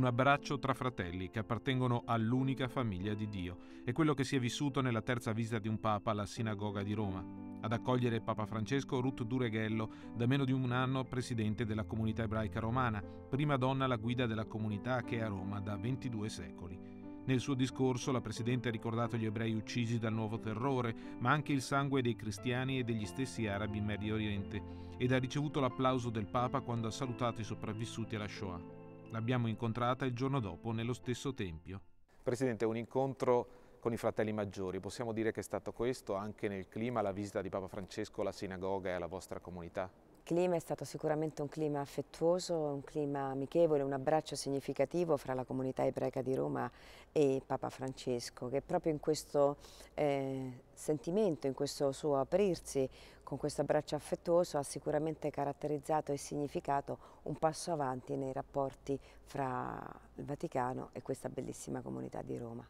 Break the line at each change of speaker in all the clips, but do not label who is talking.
un abbraccio tra fratelli che appartengono all'unica famiglia di Dio. È quello che si è vissuto nella terza visita di un Papa alla Sinagoga di Roma. Ad accogliere Papa Francesco Ruth Dureghello, da meno di un anno presidente della comunità ebraica romana, prima donna alla guida della comunità che è a Roma da 22 secoli. Nel suo discorso la Presidente ha ricordato gli ebrei uccisi dal nuovo terrore, ma anche il sangue dei cristiani e degli stessi arabi in Medio Oriente, ed ha ricevuto l'applauso del Papa quando ha salutato i sopravvissuti alla Shoah. L'abbiamo incontrata il giorno dopo nello stesso tempio. Presidente, un incontro con i fratelli maggiori. Possiamo dire che è stato questo anche nel clima, la visita di Papa Francesco alla sinagoga e alla vostra comunità?
clima è stato sicuramente un clima affettuoso, un clima amichevole, un abbraccio significativo fra la comunità ebraica di Roma e Papa Francesco, che proprio in questo eh, sentimento, in questo suo aprirsi, con questo abbraccio affettuoso ha sicuramente caratterizzato e significato un passo avanti nei rapporti fra il Vaticano e questa bellissima comunità di Roma.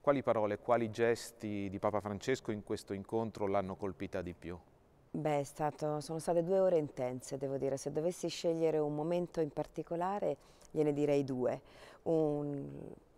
Quali parole, quali gesti di Papa Francesco in questo incontro l'hanno colpita di più?
Beh, stato, sono state due ore intense, devo dire. Se dovessi scegliere un momento in particolare, gliene direi due. Un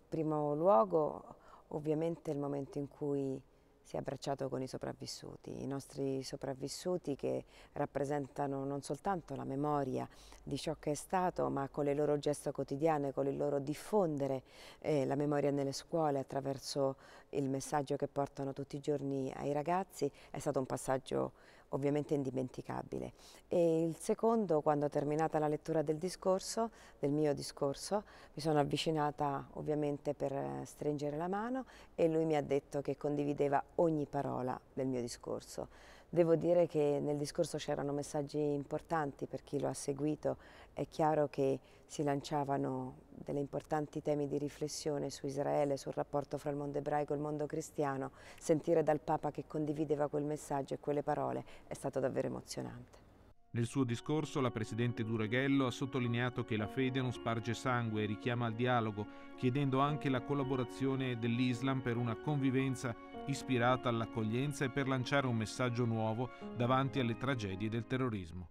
primo luogo, ovviamente, il momento in cui si è abbracciato con i sopravvissuti, i nostri sopravvissuti che rappresentano non soltanto la memoria di ciò che è stato, ma con le loro gesta quotidiane, con il loro diffondere eh, la memoria nelle scuole attraverso il messaggio che portano tutti i giorni ai ragazzi, è stato un passaggio ovviamente indimenticabile. E il secondo, quando ho terminata la lettura del discorso, del mio discorso, mi sono avvicinata ovviamente per eh, stringere la mano e lui mi ha detto che condivideva ogni parola del mio discorso. Devo dire che nel discorso c'erano messaggi importanti per chi lo ha seguito. È chiaro che si lanciavano delle importanti temi di riflessione su Israele, sul rapporto fra il mondo ebraico e il mondo cristiano. Sentire dal Papa che condivideva quel messaggio e quelle parole è stato davvero emozionante.
Nel suo discorso la Presidente Dureghello ha sottolineato che la fede non sparge sangue e richiama al dialogo, chiedendo anche la collaborazione dell'Islam per una convivenza ispirata all'accoglienza e per lanciare un messaggio nuovo davanti alle tragedie del terrorismo.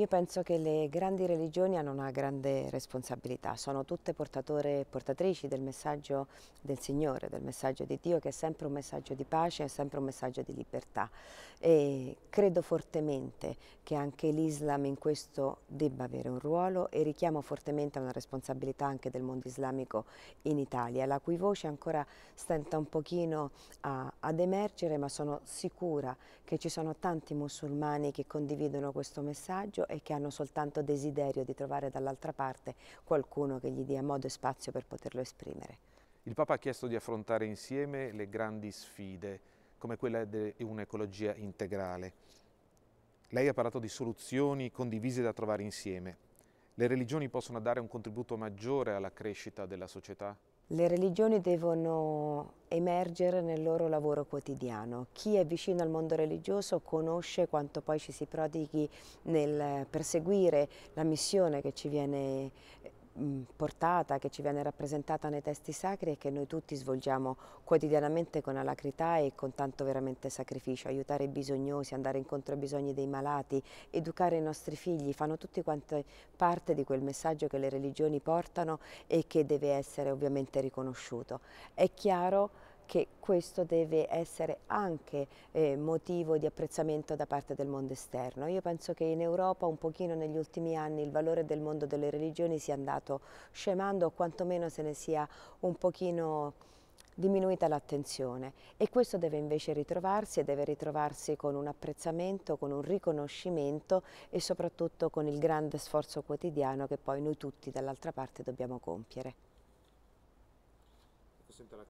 Io penso che le grandi religioni hanno una grande responsabilità, sono tutte portatore, portatrici del messaggio del Signore, del messaggio di Dio che è sempre un messaggio di pace, è sempre un messaggio di libertà e credo fortemente che anche l'Islam in questo debba avere un ruolo e richiamo fortemente una responsabilità anche del mondo islamico in Italia, la cui voce ancora stenta un pochino a, ad emergere ma sono sicura che ci sono tanti musulmani che condividono questo messaggio e che hanno soltanto desiderio di trovare dall'altra parte qualcuno che gli dia modo e spazio per poterlo esprimere.
Il Papa ha chiesto di affrontare insieme le grandi sfide, come quella di un'ecologia integrale. Lei ha parlato di soluzioni condivise da trovare insieme. Le religioni possono dare un contributo maggiore alla crescita della società?
Le religioni devono emergere nel loro lavoro quotidiano. Chi è vicino al mondo religioso conosce quanto poi ci si prodighi nel eh, perseguire la missione che ci viene eh, Mm, portata che ci viene rappresentata nei testi sacri e che noi tutti svolgiamo quotidianamente con alacrità e con tanto veramente sacrificio, aiutare i bisognosi, andare incontro ai bisogni dei malati, educare i nostri figli, fanno tutti quanti parte di quel messaggio che le religioni portano e che deve essere ovviamente riconosciuto. È chiaro che questo deve essere anche eh, motivo di apprezzamento da parte del mondo esterno. Io penso che in Europa un pochino negli ultimi anni il valore del mondo delle religioni sia andato scemando o quantomeno se ne sia un pochino diminuita l'attenzione e questo deve invece ritrovarsi e deve ritrovarsi con un apprezzamento, con un riconoscimento e soprattutto con il grande sforzo quotidiano che poi noi tutti dall'altra parte dobbiamo compiere.